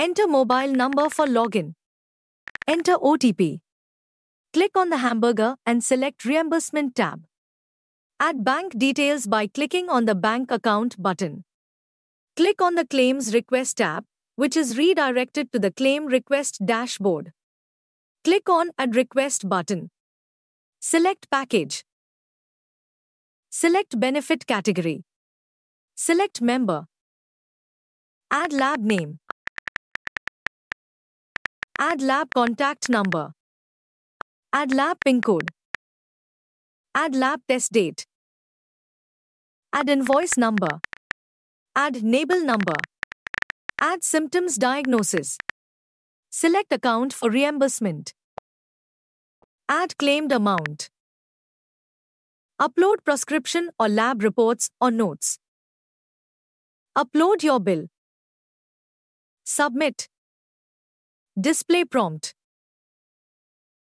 Enter mobile number for login. Enter OTP. Click on the hamburger and select Reimbursement tab. Add bank details by clicking on the Bank Account button. Click on the Claims Request tab, which is redirected to the Claim Request dashboard. Click on Add Request button. Select Package. Select Benefit category. Select Member. Add lab name. Add lab contact number. Add lab pin code. Add lab test date. Add invoice number. Add NABLE number. Add symptoms diagnosis. Select account for reimbursement. Add claimed amount. Upload prescription or lab reports or notes. Upload your bill. Submit. Display prompt